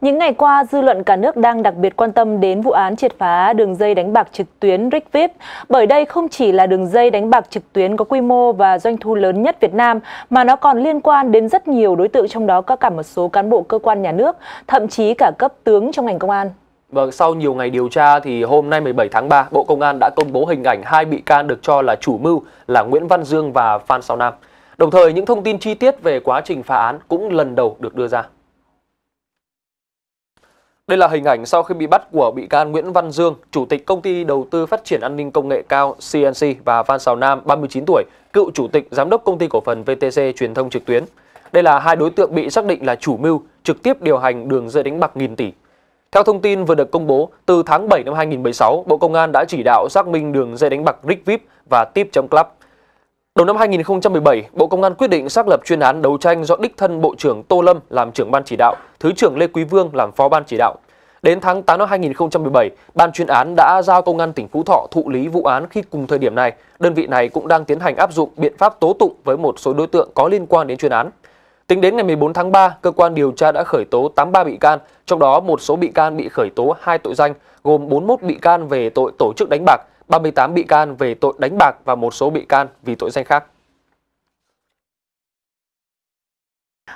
Những ngày qua, dư luận cả nước đang đặc biệt quan tâm đến vụ án triệt phá đường dây đánh bạc trực tuyến RigVip, bởi đây không chỉ là đường dây đánh bạc trực tuyến có quy mô và doanh thu lớn nhất Việt Nam, mà nó còn liên quan đến rất nhiều đối tượng trong đó có cả một số cán bộ cơ quan nhà nước, thậm chí cả cấp tướng trong ngành công an. Vâng, sau nhiều ngày điều tra thì hôm nay 17 tháng 3, Bộ Công an đã công bố hình ảnh hai bị can được cho là chủ mưu là Nguyễn Văn Dương và Phan Sao Nam. Đồng thời, những thông tin chi tiết về quá trình phá án cũng lần đầu được đưa ra. Đây là hình ảnh sau khi bị bắt của bị can Nguyễn Văn Dương, Chủ tịch Công ty Đầu tư Phát triển An ninh Công nghệ cao CNC và Phan Sào Nam, 39 tuổi, cựu Chủ tịch Giám đốc Công ty Cổ phần VTC Truyền thông trực tuyến. Đây là hai đối tượng bị xác định là chủ mưu, trực tiếp điều hành đường dây đánh bạc nghìn tỷ. Theo thông tin vừa được công bố, từ tháng 7 năm 2016, Bộ Công an đã chỉ đạo xác minh đường dây đánh bạc Rick VIP và Tip.club Đầu năm 2017, Bộ Công an quyết định xác lập chuyên án đấu tranh do đích thân Bộ trưởng Tô Lâm làm trưởng ban chỉ đạo, Thứ trưởng Lê Quý Vương làm phó ban chỉ đạo. Đến tháng 8 năm 2017, ban chuyên án đã giao Công an tỉnh Phú Thọ thụ lý vụ án khi cùng thời điểm này, đơn vị này cũng đang tiến hành áp dụng biện pháp tố tụng với một số đối tượng có liên quan đến chuyên án. Tính đến ngày 14 tháng 3, cơ quan điều tra đã khởi tố 83 bị can, trong đó một số bị can bị khởi tố hai tội danh, gồm 41 bị can về tội tổ chức đánh bạc, 38 bị can về tội đánh bạc và một số bị can vì tội danh khác.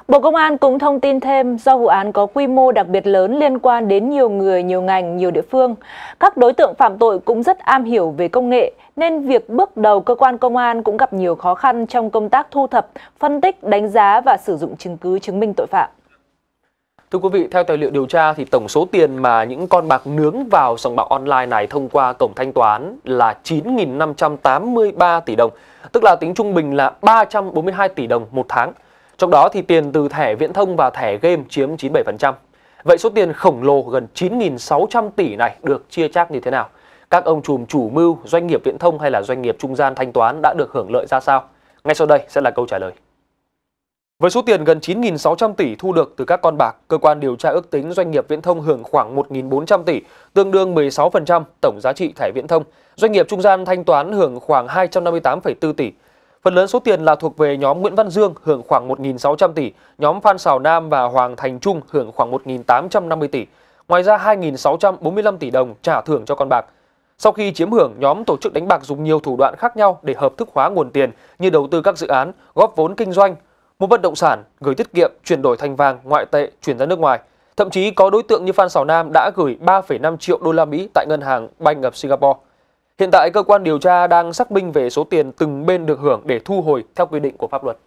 Bộ Công an cũng thông tin thêm do vụ án có quy mô đặc biệt lớn liên quan đến nhiều người, nhiều ngành, nhiều địa phương. Các đối tượng phạm tội cũng rất am hiểu về công nghệ, nên việc bước đầu cơ quan công an cũng gặp nhiều khó khăn trong công tác thu thập, phân tích, đánh giá và sử dụng chứng cứ chứng minh tội phạm. Thưa quý vị, theo tài liệu điều tra thì tổng số tiền mà những con bạc nướng vào sòng bạc online này thông qua cổng thanh toán là 9.583 tỷ đồng, tức là tính trung bình là 342 tỷ đồng một tháng. Trong đó thì tiền từ thẻ viễn thông và thẻ game chiếm 97%. Vậy số tiền khổng lồ gần 9.600 tỷ này được chia chác như thế nào? Các ông chùm chủ mưu, doanh nghiệp viễn thông hay là doanh nghiệp trung gian thanh toán đã được hưởng lợi ra sao? Ngay sau đây sẽ là câu trả lời. Với số tiền gần 9.600 tỷ thu được từ các con bạc, cơ quan điều tra ước tính doanh nghiệp viễn thông hưởng khoảng 1.400 tỷ, tương đương 16% tổng giá trị thẻ viễn thông. Doanh nghiệp trung gian thanh toán hưởng khoảng 258,4 tỷ, Phần lớn số tiền là thuộc về nhóm Nguyễn Văn Dương hưởng khoảng 1.600 tỷ, nhóm Phan Xào Nam và Hoàng Thành Trung hưởng khoảng 1.850 tỷ. Ngoài ra 2.645 tỷ đồng trả thưởng cho con bạc. Sau khi chiếm hưởng, nhóm tổ chức đánh bạc dùng nhiều thủ đoạn khác nhau để hợp thức hóa nguồn tiền như đầu tư các dự án, góp vốn kinh doanh, mua bất động sản, gửi tiết kiệm, chuyển đổi thành vàng, ngoại tệ, chuyển ra nước ngoài. Thậm chí có đối tượng như Phan Xào Nam đã gửi 3,5 triệu đô la Mỹ tại ngân hàng Bank of Singapore. Hiện tại cơ quan điều tra đang xác minh về số tiền từng bên được hưởng để thu hồi theo quy định của pháp luật.